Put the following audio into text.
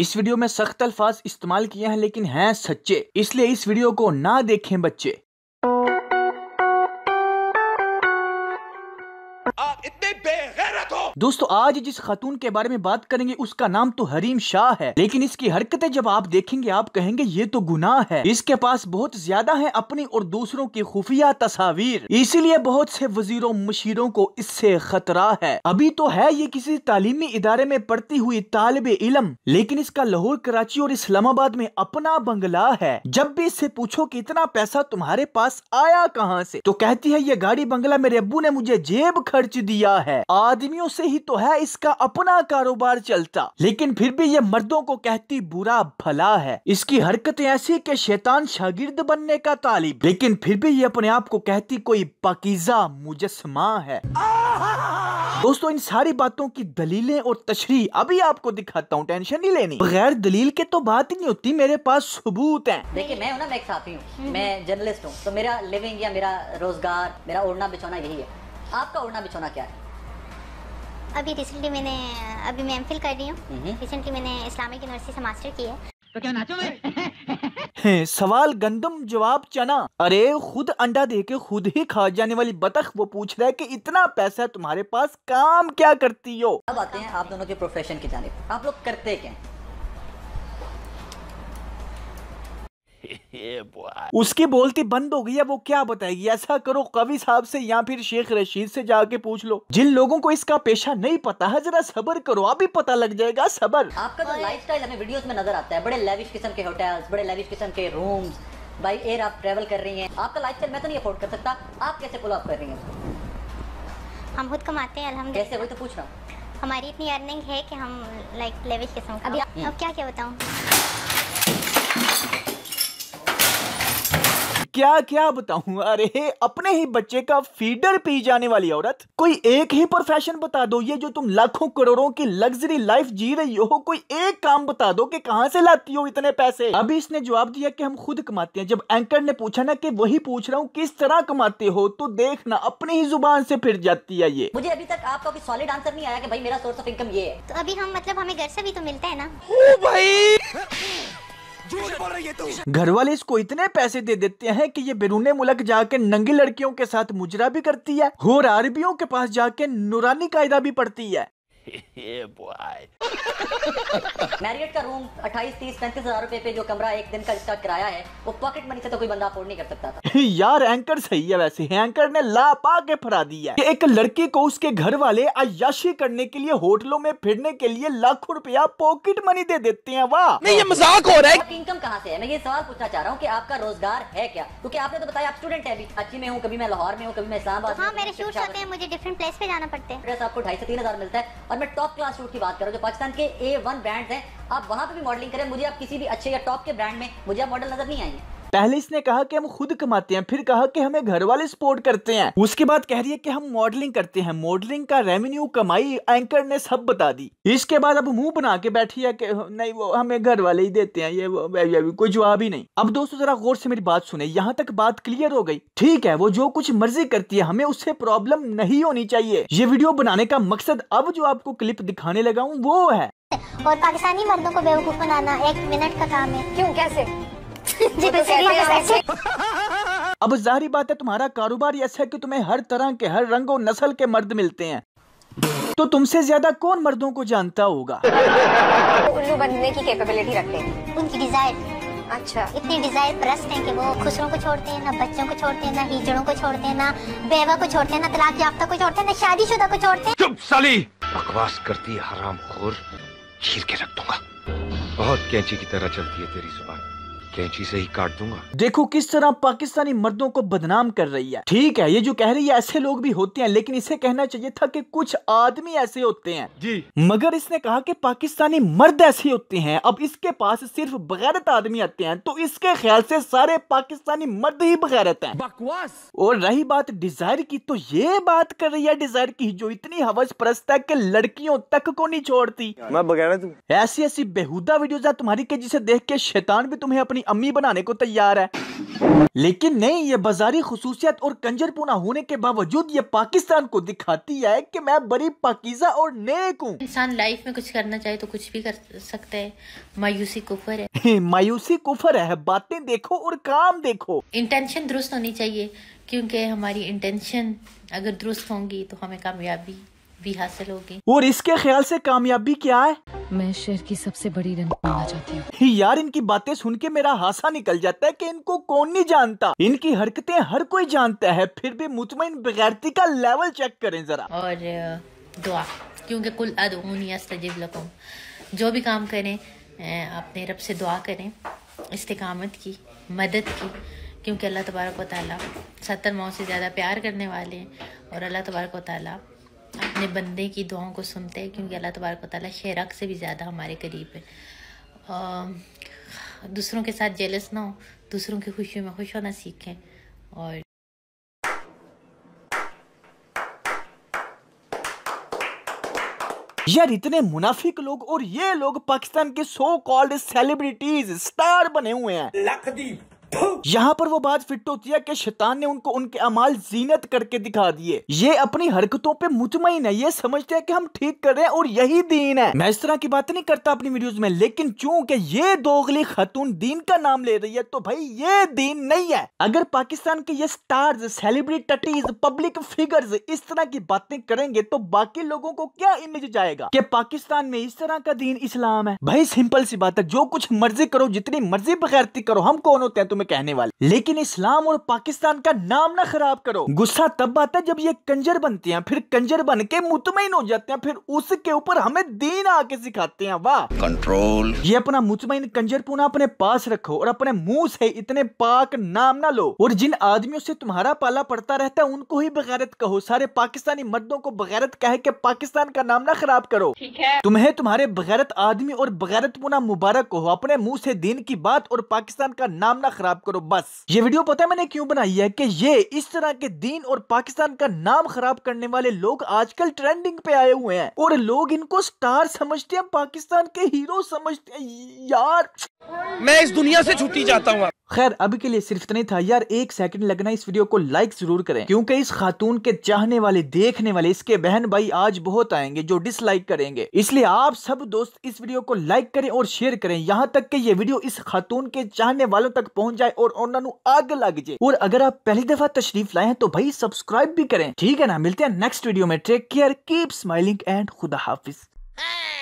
इस वीडियो में सख्त अल्फाज इस्तेमाल किए हैं लेकिन हैं सच्चे इसलिए इस वीडियो को ना देखें बच्चे दोस्तों आज जिस खातून के बारे में बात करेंगे उसका नाम तो हरीम शाह है लेकिन इसकी हरकतें जब आप देखेंगे आप कहेंगे ये तो गुनाह है इसके पास बहुत ज्यादा है अपनी और दूसरों की खुफिया तस्वीर इसीलिए बहुत से वजीरों मशीरों को इससे खतरा है अभी तो है ये किसी तालीमी इदारे में पढ़ती हुई तालब इलम लेकिन इसका लाहौर कराची और इस्लामाबाद में अपना बंगला है जब भी इससे पूछो की इतना पैसा तुम्हारे पास आया कहाँ से तो कहती है ये गाड़ी बंगला मेरे अबू ने मुझे जेब खर्च दिया है आदमियों से ही तो है इसका अपना कारोबार चलता लेकिन फिर भी ये मर्दों को कहती बुरा भला है इसकी हरकतें ऐसी के शैतान शागिर्द बनने का तालिब लेकिन फिर भी ये अपने आप को कहती कोई पकीजा मुजस्मा है दोस्तों इन सारी बातों की दलीलें और तशरी अभी आपको दिखाता हूँ टेंशन नहीं लेनी बगैर दलील के तो बात ही नहीं होती मेरे पास सबूत हैं देखिए मैं ना मैं एक साथी हूँ मैं जर्नलिस्ट हूँ तो मेरा लिविंग या मेरा रोजगार मेरा उड़ना बिछोना यही है आपका उड़ना बिछोना क्या है अभी रिसेंटली मैंने अभी मैं एमफिल कर रही हूँ रिसेंटली हम्म। मैंने इस्लामिक यूनिवर्सिटी से मास्टर किया है तो क्या नाचो में सवाल गंदम जवाब चना अरे खुद अंडा दे के खुद ही खा जाने वाली बतख वो पूछ रहा है कि इतना पैसा तुम्हारे पास काम क्या करती हो अब आते हैं आप दोनों के प्रोफेशन की जानब आप लोग करते क्या उसकी बोलती बंद हो गई है वो क्या बताएगी ऐसा करो कवि साहब से या फिर शेख रशीद से जाके पूछ लो जिन लोगों को इसका पेशा नहीं पता है जरा सबर करो अभी पता लग जाएगा सबर आपका जो लाइफ स्टाइल हमें वीडियोस में नजर आता है बड़े लेविश किस्म के होटल्स बड़े लेविश किस्म के रूम्स बाई एयर आप ट्रेवल कर रही है आपका लाइफ स्टाइल मैं तो नहीं अफोर्ड कर सकता आप कैसे पुल ऑफ कर रही है हम खुद कमाते हैं अलहमद कैसे वही तो पूछ रहा हूँ हमारी इतनी अर्निंग है कि हम लाइक लेविश किस्म अभी अब हम्म। क्या क्या बताऊँ क्या क्या बताऊं अरे अपने ही बच्चे का फीडर पी जाने वाली औरत कोई एक ही प्रोफेशन बता दो ये जो तुम लाखों करोड़ों की लग्जरी लाइफ जी रही हो कोई एक काम बता दो कि कहां से लाती हो इतने पैसे अभी इसने जवाब दिया कि हम खुद कमाते हैं जब एंकर ने पूछा ना कि वही पूछ रहा हूँ किस तरह कमाते हो तो देखना अपनी ही जुबान से फिर जाती है ये मुझे अभी तक आपका सॉलिड आंसर नहीं आया कि भाई मेरा सोर्स ऑफ इनकम ये है तो अभी हम मतलब हमें घर से भी तो मिलता है ना ओ भाई ये तो घर वाले इसको इतने पैसे दे देते हैं कि ये बैरून मुल्क जाके नंगी लड़कियों के साथ मुजरा भी करती है और आरबियों के पास जाके नुरानी कायदा भी पड़ती है yeah, मैरियट का रूम 28, 30, पैंतीस हजार रुपए पे जो कमरा एक दिन का इसका किराया है वो पॉकेट मनी से तो कोई बंदा अफोर्ड नहीं कर सकता था यार एंकर सही है वैसे एंकर ने लापा के फरा दिया है एक लड़की को उसके घर वाले अयाशी करने के लिए होटलों में फिरने के लिए लाखों रुपया पॉकेट मनी दे देते हैं वाह नहीं ये मजाक हो रहा है इनकम कहाँ से है मैं ये सवाल पूछना चाह रहा हूँ की आपका रोजगार है क्या क्योंकि आपने तो बताया आप स्टूडेंट है अच्छी में हूँ कभी मैं लाहौर में हूँ कभी मैं इस्लाबाद हाँ, तो मेरे शूट होते अच्छा हैं मुझे डिफरेंट प्लेस पे जाना पड़ता है आपको ढाई से तीन हजार मिलता है और मैं टॉप क्लास शूट की बात करूँ जो पाकिस्तान के ए वन ब्रांड्स हैं आप वहाँ पर भी मॉडलिंग करें मुझे आप किसी भी अच्छे या टॉप के ब्रांड में मुझे आप मॉडल नजर नहीं आएंगे पहले इसने कहा कि हम खुद कमाते हैं फिर कहा कि हमें घर वाले सपोर्ट करते हैं उसके बाद कह रही है कि हम मॉडलिंग करते हैं मॉडलिंग का रेवेन्यू कमाई एंकर ने सब बता दी इसके बाद अब मुंह बना के बैठी है कि नहीं वो हमें घर वाले ही देते हैं ये वो कोई जवाब ही नहीं अब दोस्तों जरा गौर से मेरी बात सुने यहाँ तक बात क्लियर हो गई ठीक है वो जो कुछ मर्जी करती है हमें उससे प्रॉब्लम नहीं होनी चाहिए ये वीडियो बनाने का मकसद अब जो आपको क्लिप दिखाने लगा हूँ वो है और पाकिस्तानी मर्दों को बेवकूफ बनाना एक मिनट का काम है क्यों कैसे अब जाहिर बात है तुम्हारा कारोबार ऐसा है कि तुम्हें हर तरह के हर रंग और नस्ल के मर्द मिलते हैं तो तुमसे ज्यादा कौन मर्दों को जानता होगा उल्लू बनने की कैपेबिलिटी रखते हैं उनकी डिजायर अच्छा इतनी डिजायर प्रस्त है कि वो खुशरों को छोड़ते हैं ना बच्चों को छोड़ते हैं ना हिजड़ों को छोड़ते हैं ना बेवा को छोड़ते हैं ना तलाक याफ्ता को छोड़ते हैं ना शादीशुदा को छोड़ते हैं चुप साली बकवास करती है हराम खोर छील के रख दूंगा बहुत कैंची की तरह चलती है तेरी जुबान कैंची से ही काट दूंगा देखो किस तरह पाकिस्तानी मर्दों को बदनाम कर रही है ठीक है ये जो कह रही है ऐसे लोग भी होते हैं लेकिन इसे कहना चाहिए था कि कुछ आदमी ऐसे होते हैं जी मगर इसने कहा कि पाकिस्तानी मर्द ऐसे होते हैं अब इसके पास सिर्फ बगैरत आदमी आते हैं तो इसके ख्याल से सारे पाकिस्तानी मर्द ही बगैरत है बकवास और रही बात डिजायर की तो ये बात कर रही है डिजायर की जो इतनी हवस परस्त है की लड़कियों तक को नहीं छोड़ती मैं बगैरत ऐसी ऐसी बेहूदा वीडियोज है तुम्हारी के जिसे देख के शैतान भी तुम्हें अपनी अपनी अम्मी बनाने को तैयार है लेकिन नहीं ये बाजारी खसूसियत और कंजरपुना होने के बावजूद ये पाकिस्तान को दिखाती है कि मैं बड़ी पाकिजा और नेक हूँ इंसान लाइफ में कुछ करना चाहे तो कुछ भी कर सकते हैं मायूसी कुफर है मायूसी कुफर है बातें देखो और काम देखो इंटेंशन दुरुस्त होनी चाहिए क्योंकि हमारी इंटेंशन अगर दुरुस्त होंगी तो हमें कामयाबी भी हासिल होगी और इसके ख्याल ऐसी कामयाबी क्या है मैं शहर की सबसे बड़ी रन बनना चाहती हूँ यार इनकी बातें सुन के मेरा हासा निकल जाता है कि इनको कौन नहीं जानता इनकी हरकतें हर कोई जानता है फिर भी मुतमिन बगैरती का लेवल चेक करें जरा और दुआ क्योंकि कुल अदूनिया जो भी काम करें अपने रब से दुआ करें इस्तेकामत की मदद की क्योंकि अल्लाह तबारक वाली सत्तर माओ से ज़्यादा प्यार करने वाले हैं और अल्लाह तबारक वाली अपने बंदे की दुआओं को सुनते हैं क्योंकि अल्लाह तबारक ताली शेरक से भी ज़्यादा हमारे करीब है दूसरों के साथ जेलस ना हो दूसरों की खुशियों में खुश होना सीखें और यार इतने मुनाफिक लोग और ये लोग पाकिस्तान के सो कॉल्ड सेलिब्रिटीज स्टार बने हुए हैं लखदीप यहाँ पर वो बात फिट होती है कि शैतान ने उनको उनके अमाल जीनत करके दिखा दिए ये अपनी हरकतों पे मुतमिन है ये समझते हैं कि हम ठीक कर रहे हैं और यही दीन है मैं इस तरह की बात नहीं करता अपनी वीडियोस में लेकिन चूंकि ये दोगली खतून दीन का नाम ले रही है तो भाई ये दीन नहीं है अगर पाकिस्तान के ये स्टार सेलिब्रिटीज पब्लिक फिगर्स इस तरह की बातें करेंगे तो बाकी लोगों को क्या इमेज जाएगा की पाकिस्तान में इस तरह का दीन इस्लाम है भाई सिंपल सी बात है जो कुछ मर्जी करो जितनी मर्जी बगैरती करो हम कौन होते हैं तुम्हें में कहने वाले लेकिन इस्लाम और पाकिस्तान का नाम ना खराब करो गुस्सा तब आता है जब ये कंजर बनते हैं फिर कंजर बन के मुतमिन हो जाते हैं फिर उसके ऊपर हमें दीन आके सिखाते हैं वाह कंट्रोल ये अपना मुतमिन कंजर पुना अपने पास रखो और अपने मुंह से इतने पाक नाम ना लो और जिन आदमियों से तुम्हारा पाला पड़ता रहता है उनको ही बगैरत कहो सारे पाकिस्तानी मर्दों को बगैरत कहे के पाकिस्तान का नाम ना खराब करो ठीक तुम्हें तुम्हारे बगैरत आदमी और बगैरत पुना मुबारक हो अपने मुंह से दीन की बात और पाकिस्तान का नाम ना खराब सब्सक्राइब करो बस ये वीडियो पता है मैंने क्यों बनाई है कि ये इस तरह के दीन और पाकिस्तान का नाम खराब करने वाले लोग आजकल ट्रेंडिंग पे आए हुए हैं और लोग इनको स्टार समझते हैं पाकिस्तान के हीरो समझते हैं यार मैं इस दुनिया से छुट्टी जाता हूँ खैर अभी के लिए सिर्फ इतना ही था यार एक सेकंड लगना इस वीडियो को लाइक जरूर करें क्योंकि इस खातून के चाहने वाले देखने वाले इसके बहन भाई आज बहुत आएंगे जो डिसलाइक करेंगे इसलिए आप सब दोस्त इस वीडियो को लाइक करें और शेयर करें यहाँ तक कि ये वीडियो इस खातून के चाहने वालों तक पहुंच जाए और उन्होंने आग लग जाए और अगर आप पहली दफा तशरीफ लाए हैं तो भाई सब्सक्राइब भी करें ठीक है ना मिलते हैं नेक्स्ट वीडियो में take care keep smiling and खुदा हाफिज